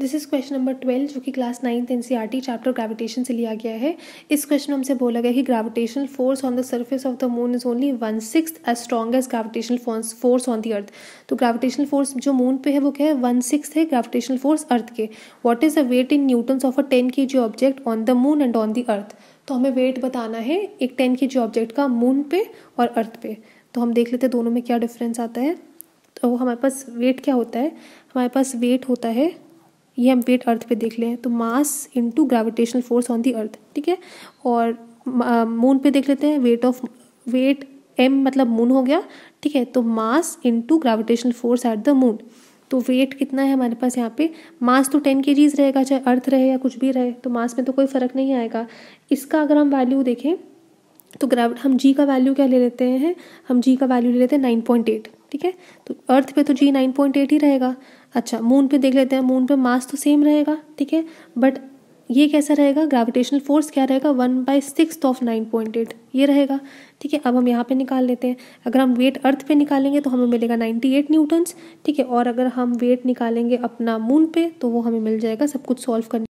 this is question number twelve जो कि class ninth N C R T chapter gravitation से लिया गया है इस क्वेश्चन में हमसे बोला गया कि gravitational force on the surface of the moon is only one six as strong as gravitational force on the earth तो ग्रेविटेशनल फोर्स जो मून पे है वो क्या है वन सिक्स है ग्रेविटेशनल फोर्स अर्थ के what is the weight in newtons of a ten K G object on the moon and on the earth तो हमें वेट बताना है एक टेन के जी ऑब्जेक्ट का मून पे और अर्थ पे तो हम देख लेते हैं दोनों में क्या डिफरेंस आता है तो हमारे पास वेट क्या होता है हमारे पास वेट होता है ये हम वेट अर्थ पे देख लें तो mass into gravitational force on the earth ठीक है और मून पे देख लेते हैं वेट ऑफ वेट एम मतलब मून हो गया ठीक है तो mass into gravitational force at the moon तो वेट कितना है हमारे पास यहाँ पे मास तो टेन के रहेगा चाहे अर्थ रहे या कुछ भी रहे तो मास में तो कोई फ़र्क नहीं आएगा इसका अगर हम वैल्यू देखें तो ग्रेविट हम जी का वैल्यू क्या ले लेते हैं हम जी का वैल्यू ले लेते हैं नाइन पॉइंट एट ठीक है तो अर्थ पे तो जी नाइन पॉइंट एट ही रहेगा अच्छा मून पे देख लेते हैं मून पे मास तो सेम रहेगा ठीक है बट ये कैसा रहेगा ग्रेविटेशनल फोर्स क्या रहेगा one by six of nine point eight ये रहेगा ठीक है अब हम यहाँ पे निकाल लेते हैं अगर हम वेट अर्थ पे निकालेंगे तो हमें मिलेगा नाइन्टी एट न्यूटन्स ठीक है और अगर हम वेट निकालेंगे अपना मून पे तो वो हमें मिल जाएगा सब कुछ सॉल्व करने